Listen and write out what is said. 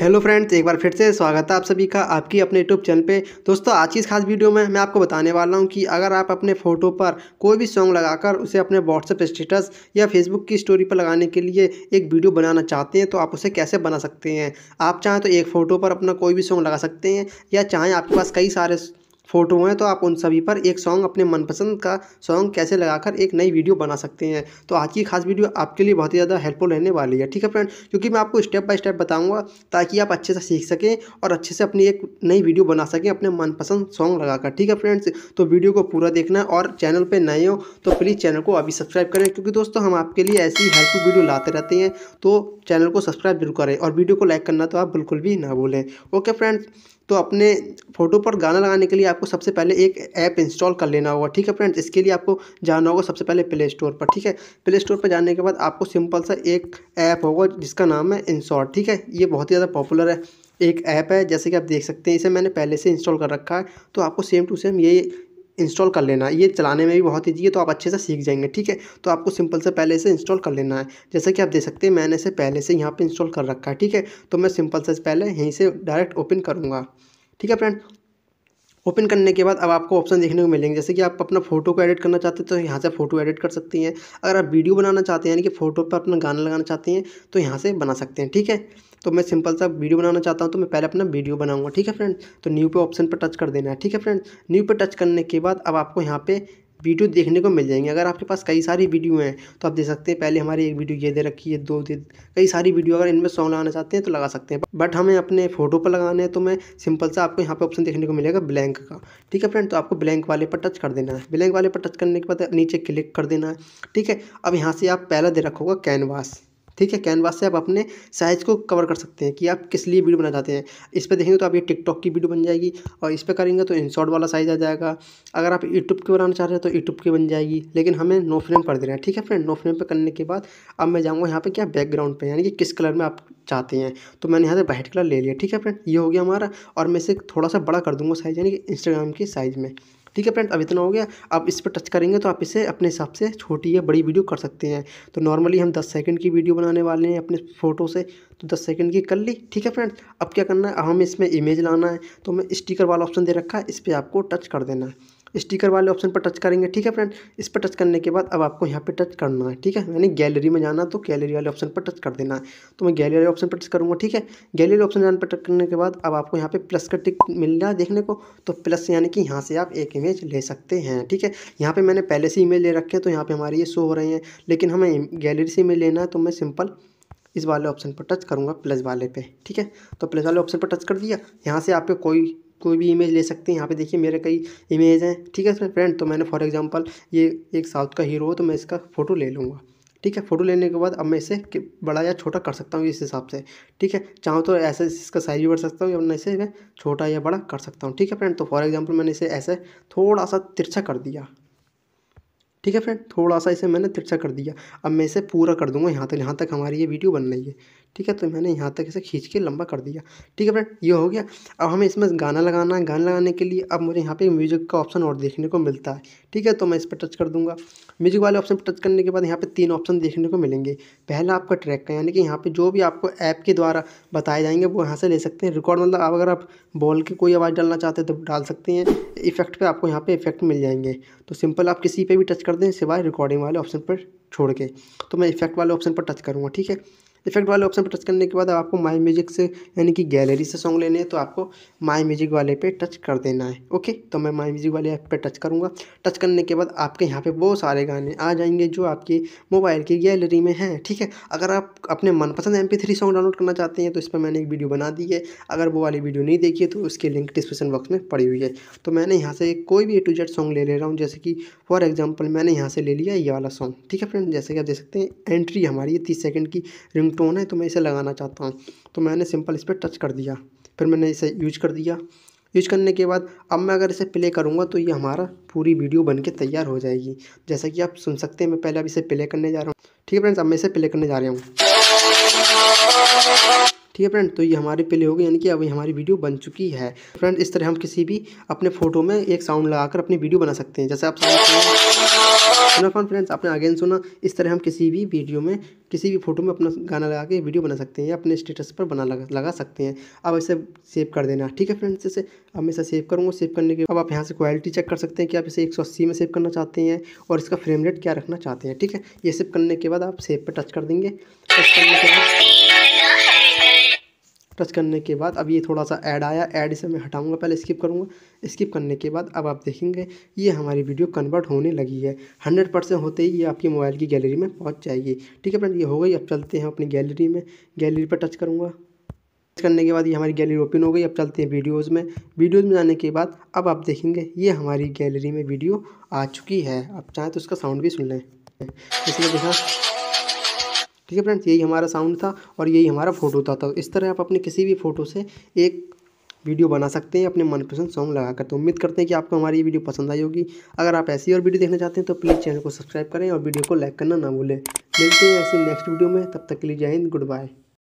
hello friends एक बार फिर से स्वागत है आप सभी का आपकी अपने यूट्यूब चैनल पे दोस्तों आज की इस खास वीडियो में मैं आपको बताने वाला हूँ कि अगर आप अपने फ़ोटो पर कोई भी सॉन्ग लगाकर उसे अपने व्हाट्सएप स्टेटस या फेसबुक की स्टोरी पर लगाने के लिए एक वीडियो बनाना चाहते हैं तो आप उसे कैसे बना सकते हैं आप चाहें तो एक फ़ोटो पर अपना कोई भी सॉन्ग लगा सकते हैं या चाहें आपके पास कई सारे फ़ोटो हैं तो आप उन सभी पर एक सॉन्ग अपने मनपसंद का सॉन्ग कैसे लगाकर एक नई वीडियो बना सकते हैं तो आज की खास वीडियो आपके लिए बहुत ही ज़्यादा हेल्पफुल रहने वाली है ठीक है फ्रेंड क्योंकि मैं आपको स्टेप बाय स्टेप बताऊंगा ताकि आप अच्छे से सीख सकें और अच्छे से अपनी एक नई वीडियो बना सकें अपने मनपसंद सॉन्ग लगाकर ठीक है फ्रेंड्स तो वीडियो को पूरा देखना और चैनल पर नए हो तो प्लीज़ चैनल को अभी सब्सक्राइब करें क्योंकि दोस्तों हम आपके लिए ऐसी हेल्पफुल वीडियो लाते रहते हैं तो चैनल को सब्सक्राइब जरूर करें और वीडियो को लाइक करना तो आप बिल्कुल भी ना भूलें ओके फ्रेंड्स तो अपने फ़ोटो पर गाना लगाने के लिए आपको सबसे पहले एक ऐप इंस्टॉल कर लेना होगा ठीक है फ्रेंड्स इसके लिए आपको जाना होगा सबसे पहले प्ले स्टोर पर ठीक है प्ले स्टोर पर जाने के बाद आपको सिंपल सा एक ऐप होगा जिसका नाम है इंसॉट ठीक है ये बहुत ही ज़्यादा पॉपुलर है एक ऐप है जैसे कि आप देख सकते हैं इसे मैंने पहले से इंस्टॉल कर रखा है तो आपको सेम टू सेम ये इंस्टॉल कर लेना है ये चलाने में भी बहुत ईजी है तो आप अच्छे से सीख जाएंगे ठीक है तो आपको सिंपल से पहले इसे इंस्टॉल कर लेना है जैसे कि आप देख सकते हैं मैंने इसे पहले से यहाँ पर इंस्टॉल कर रखा है ठीक है तो मैं सिंपल से पहले यहीं से डायरेक्ट ओपन करूँगा ठीक है फ्रेंड ओपन करने के बाद अब आपको ऑप्शन देखने को मिलेंगे जैसे कि आप अपना फोटो को एडिट करना चाहते हैं तो यहाँ से फोटो एडिट कर सकती हैं अगर आप वीडियो बनाना चाहते हैं यानी कि फोटो पर अपना गाना लगाना चाहते हैं तो यहाँ से बना सकते हैं ठीक है तो मैं सिंपल सा वीडियो बनाना चाहता हूँ तो मैं पहले अपना वीडियो बनाऊँगा ठीक है फ्रेंड तो न्यू पे ऑप्शन पर टच कर देना है ठीक है फ्रेंड न्यू पे टच करने के बाद अब आपको यहाँ पे वीडियो देखने को मिल जाएंगे अगर आपके पास कई सारी वीडियो हैं तो आप देख सकते हैं पहले हमारी एक वीडियो ये दे रखी है दो दे कई सारी वीडियो अगर इनमें सॉन्ग लगाना चाहते हैं तो लगा सकते हैं बट हमें अपने फोटो पर लगाने हैं तो मैं सिंपल सा आपको यहाँ पे ऑप्शन देखने को मिलेगा ब्लैंक का ठीक है फ्रेंड तो आपको ब्लैंक वाले पर टच कर देना है ब्लैंक वाले पर टच करने के बाद नीचे क्लिक कर देना है ठीक है अब यहाँ से आप पहला दे रखोगा कैनवास ठीक है कैनवास से आप अपने साइज़ को कवर कर सकते हैं कि आप किस लिए वीडियो बनाना चाहते हैं इस पर देखेंगे तो आप ये टिकटॉक की वीडियो बन जाएगी और इस पर करेंगे तो इनशॉट वाला साइज़ आ जाएगा अगर आप यूट्यूब की बनाना चाह रहे हैं तो यूट्यूब की बन जाएगी लेकिन हमें नो फ्रेम कर देना है ठीक है फ्रेंड नो फ्रेम पर करने के बाद अब मैं जाऊँगा यहाँ पर क्या बैकग्राउंड पर यानी कि किस कलर में आप चाहते हैं तो मैंने यहाँ से वाइट कलर ले लिया ठीक है फ्रेंड ये हो गया हमारा और मैं इसे थोड़ा सा बड़ा कर दूँगा साइज़ यानी कि इंस्टाग्राम के साइज़ में ठीक है फ्रेंड अब इतना हो गया आप इस पर टच करेंगे तो आप इसे अपने हिसाब से छोटी या बड़ी वीडियो कर सकते हैं तो नॉर्मली हम 10 सेकंड की वीडियो बनाने वाले हैं अपने फ़ोटो से तो 10 सेकंड की कर ली ठीक है फ्रेंड अब क्या करना है हमें इसमें इमेज लाना है तो हमें स्टिकर वाला ऑप्शन दे रखा है इस पर आपको टच कर देना है स्टिकर वाले ऑप्शन पर टच करेंगे ठीक है फ्रेंड इस पर टच करने के बाद अब आपको यहाँ पे टच करना है ठीक है यानी गैलरी में जाना तो गैलरी वाले ऑप्शन पर टच कर देना है तो मैं गैलरी वाले ऑप्शन पर टच करूँगा ठीक है गैलरी ऑप्शन जान पर टच करने के बाद अब आपको यहाँ पे प्लस का टिक मिल रहा है देखने को तो प्लस यानी कि यहाँ से आप एक इमेज ले सकते हैं ठीक है यहाँ पर मैंने पहले से इमेज ले रखे हैं तो यहाँ पर हमारे ये शो हो रहे हैं लेकिन हमें गैलरी से इमेज लेना है तो मैं सिंपल इस वाले ऑप्शन पर टच करूँगा प्लस वाले पे ठीक है तो प्लस वाले ऑप्शन पर टच कर दिया यहाँ से आपके कोई कोई भी इमेज ले सकते हैं यहाँ पे देखिए मेरे कई इमेज हैं ठीक है फ्रेंड तो मैंने फॉर एग्जांपल ये एक साउथ का हीरो हो तो मैं इसका फ़ोटो ले लूँगा ठीक है फोटो लेने के बाद अब मैं इसे बड़ा या छोटा कर सकता हूँ इस हिसाब से ठीक है चाहूँ तो ऐसे इसका साइज भी बढ़ सकता हूँ या मैं इसे मैं छोटा या बड़ा कर सकता हूँ ठीक है फ्रेंड तो फॉर एग्जाम्पल मैंने इसे ऐसे थोड़ा सा तिरछा कर दिया ठीक है फ्रेंड थोड़ा सा इसे मैंने तिरछा कर दिया अब मैं इसे पूरा कर दूंगा यहाँ तक यहाँ तक हमारी ये वीडियो बन रही है ठीक है तो मैंने यहाँ तक इसे खींच के लंबा कर दिया ठीक है फ्रेंड ये हो गया अब हमें इसमें गाना लगाना है गाना लगाने के लिए अब मुझे यहाँ पे म्यूजिक का ऑप्शन और देखने को मिलता है ठीक है तो मैं इस पर टच कर दूंगा म्यूजिक वाले ऑप्शन पर टच करने के बाद यहाँ पे तीन ऑप्शन देखने को मिलेंगे पहला आपका ट्रैक का यानी कि यहाँ पर जो भी आपको ऐप के द्वारा बताए जाएंगे वो यहाँ से ले सकते हैं रिकॉर्ड मतलब आप अगर आप बॉल की कोई आवाज़ डालना चाहते हैं तो डाल सकते हैं इफेक्ट पर आपको यहाँ पर इफेक्ट मिल जाएंगे तो सिंपल आप किसी पर भी टच कर दें सिवाय रिकॉर्डिंग वाले ऑप्शन पर छोड़ के तो मैं इफेक्ट वाले ऑप्शन पर टच करूँगा ठीक है इफेक्ट वाले ऑप्शन पर टच करने के बाद आपको माई म्यूजिक से यानी कि गैलरी से सॉन्ग लेने हैं तो आपको माई म्यूजिक वाले पे टच कर देना है ओके तो मैं माई म्यूजिक वाले ऐप पे टच करूँगा टच करने के बाद आपके यहाँ पे बहुत सारे गाने आ जाएंगे जो आपके मोबाइल की गैलरी में हैं ठीक है अगर आप अपने मनपसंद एम पी सॉन्ग डाउनलोड करना चाहते हैं तो इस पर मैंने एक वीडियो बना दी है अगर वो वाली वीडियो नहीं देखी है तो उसकी लिंक डिस्क्रिप्शन बॉक्स में पड़ी हुई है तो मैंने यहाँ से कोई भी ए टू जेड सॉन्ग ले ले रहा हूँ जैसे कि फॉर एग्जाम्पल मैंने यहाँ से ले लिया ये वाला सॉन्ग ठीक है फ्रेंड जैसे कि आप देख सकते हैं एंट्री हमारी तीस सेकेंड की रिंग रिंगटोन टोन है तो मैं इसे लगाना चाहता हूँ तो मैंने सिंपल इस पर टच कर दिया फिर मैंने इसे यूज कर दिया यूज करने के बाद अब मैं अगर इसे प्ले करूँगा तो ये हमारा पूरी वीडियो बन के तैयार हो जाएगी जैसा कि आप सुन सकते हैं मैं पहले अब इसे प्ले करने जा रहा हूँ ठीक है फ्रेंड्स अब मैं इसे प्ले करने जा रहा हूँ ठीक है फ्रेंड तो ये हमारे प्ले हो गए यानी कि अब हमारी वीडियो बन चुकी है फ्रेंड इस तरह हम किसी भी अपने फोटो में एक साउंड लगाकर अपनी वीडियो बना सकते हैं जैसे आप सुना फ्रेंड फ्रेंड्स आपने अगेन सुना इस तरह हम किसी भी वीडियो में किसी भी फोटो में अपना गाना लगा के वीडियो बना सकते हैं या अपने स्टेटस पर बना लगा लगा सकते हैं अब इसे सेव कर देना ठीक है फ्रेंड्स इसे अब मैं इसे सेव करूँगा सेव करने के अब आप यहाँ से क्वालिटी चेक कर सकते हैं कि आप इसे 180 में सेव करना चाहते हैं और इसका फ्रेम रेट क्या रखना चाहते हैं ठीक है ये सेव करने के बाद आप सेव पर टच कर देंगे टच करने के बाद टच करने के बाद अब ये थोड़ा सा ऐड आया ऐड से मैं हटाऊंगा पहले स्किप करूँगा स्किप करने के बाद अब आप देखेंगे ये हमारी वीडियो कन्वर्ट होने लगी है हंड्रेड परसेंट होते ही ये आपके मोबाइल की गैलरी में पहुँच जाएगी ठीक है फ्रेंड ये हो गई अब चलते हैं अपनी गैलरी में गैलरी पर टच करूँगा करने के बाद ये हमारी गैलरी ओपन हो गई अब चलते हैं वीडियोज़ में वीडियोज़ में जाने के बाद अब आप देखेंगे ये हमारी गैलरी में वीडियो आ चुकी है आप चाहें तो उसका साउंड भी सुन लें इसलिए देखा ठीक है फ्रेंड्स यही हमारा साउंड था और यही हमारा फ़ोटो था तो इस तरह आप अपने किसी भी फ़ोटो से एक वीडियो बना सकते हैं अपने मनपसंद सॉन्ग लगाकर तो उम्मीद करते हैं कि आपको हमारी ये वीडियो पसंद आई होगी अगर आप ऐसी और वीडियो देखना चाहते हैं तो प्लीज़ चैनल को सब्सक्राइब करें और वीडियो को लाइक करना ना भूलें मिलते हैं ऐसी नेक्स्ट वीडियो में तब तक के लिए जय हिंद गुड बाय